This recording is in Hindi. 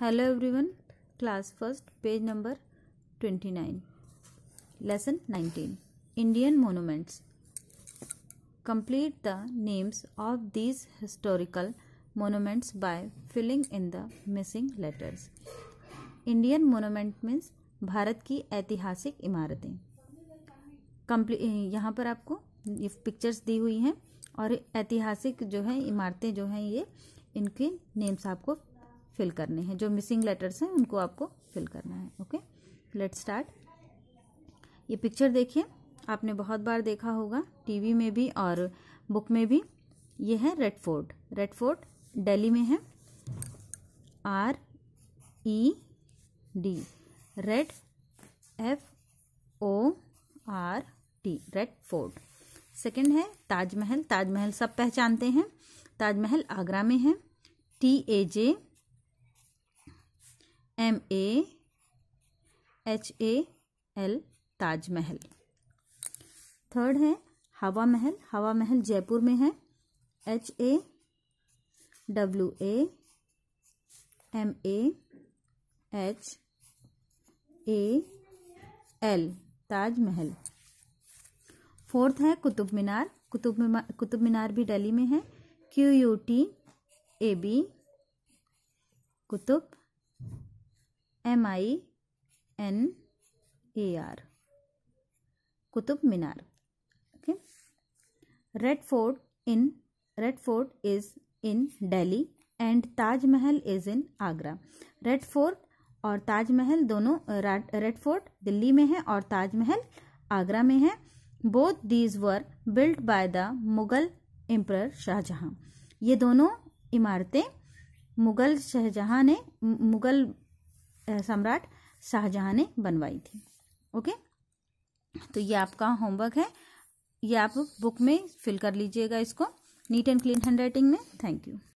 hello everyone class first page number twenty nine lesson nineteen Indian monuments complete the names of these historical monuments by filling in the missing letters Indian monument means Bharat की ऐतिहासिक इमारतें यहाँ पर आपको ये पिक्चर्स दी हुई हैं और ऐतिहासिक जो है इमारतें जो हैं ये इनके नेम्स आपको फिल करने हैं जो मिसिंग लेटर्स हैं उनको आपको फिल करना है ओके लेट स्टार्ट ये पिक्चर देखिए आपने बहुत बार देखा होगा टीवी में भी और बुक में भी ये है Red Fort Red Fort Delhi में है R E D red F O R T red fort second है ताजमहल ताजमहल सब पहचानते हैं ताजमहल आगरा में है T A J M A H A L Taj Mahal third है हवा महल हवा महल जयपुर में है H A W A M A H A L Taj Mahal fourth है कुतुब मीनार कुतुब मीनार कुतुब मीनार भी दिल्ली में है Q U T A B Qutub M I N A R Qutub Minar okay Red Fort in Red Fort is in Delhi and Taj Mahal is in Agra Red Fort और ताजमहल दोनों रेड फोर्ट दिल्ली में है और ताजमहल आगरा में है both these were built by the Mughal emperor Shah Jahan ये दोनों इमारतें मुगल शाहजहां ने मुगल सम्राट शाहजहाँ ने बनवाई थी ओके तो ये आपका होमवर्क है ये आप बुक में फिल कर लीजिएगा इसको neat and clean handwriting में थैंक यू